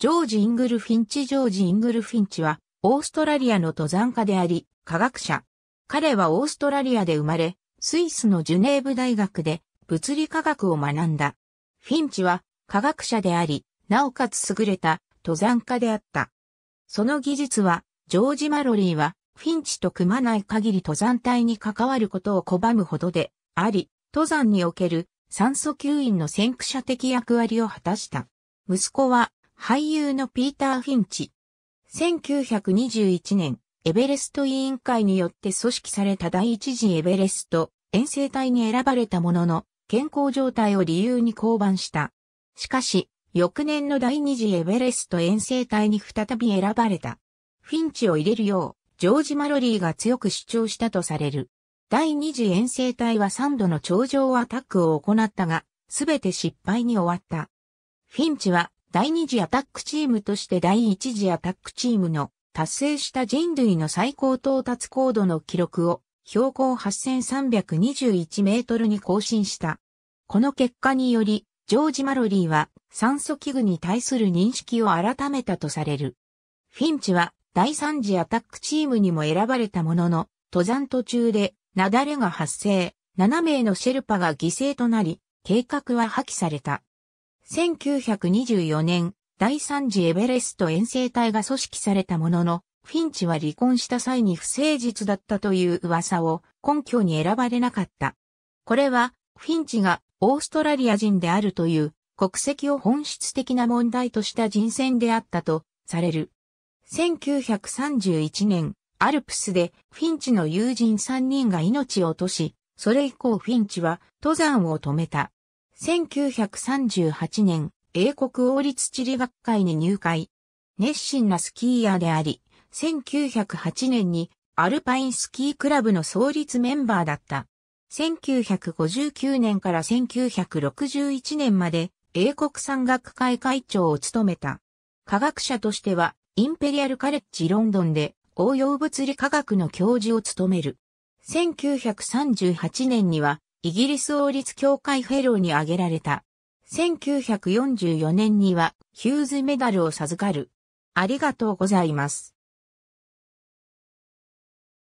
ジョージ・イングル・フィンチ・ジョージ・イングル・フィンチは、オーストラリアの登山家であり、科学者。彼はオーストラリアで生まれ、スイスのジュネーブ大学で物理科学を学んだ。フィンチは科学者であり、なおかつ優れた登山家であった。その技術は、ジョージ・マロリーは、フィンチと組まない限り登山隊に関わることを拒むほどで、あり、登山における酸素吸引の先駆者的役割を果たした。息子は俳優のピーター・フィンチ。1921年、エベレスト委員会によって組織された第一次エベレスト遠征隊に選ばれたものの、健康状態を理由に降板した。しかし、翌年の第二次エベレスト遠征隊に再び選ばれた。フィンチを入れるよう、ジョージ・マロリーが強く主張したとされる。第二次遠征隊は3度の頂上アタックを行ったが、すべて失敗に終わった。フィンチは第二次アタックチームとして第一次アタックチームの達成した人類の最高到達高度の記録を標高8321メートルに更新した。この結果により、ジョージ・マロリーは酸素器具に対する認識を改めたとされる。フィンチは第三次アタックチームにも選ばれたものの、登山途中で雪崩が発生、7名のシェルパが犠牲となり、計画は破棄された。1924年、第3次エベレスト遠征隊が組織されたものの、フィンチは離婚した際に不誠実だったという噂を根拠に選ばれなかった。これは、フィンチがオーストラリア人であるという国籍を本質的な問題とした人選であったとされる。1931年、アルプスでフィンチの友人3人が命を落とし、それ以降フィンチは登山を止めた。1938年、英国王立地理学会に入会。熱心なスキーヤーであり、1908年にアルパインスキークラブの創立メンバーだった。1959年から1961年まで英国山岳会会長を務めた。科学者としてはインペリアルカレッジロンドンで応用物理科学の教授を務める。1938年にはイギリス王立協会フェローに挙げられた。1944年にはヒューズメダルを授かる。ありがとうございます。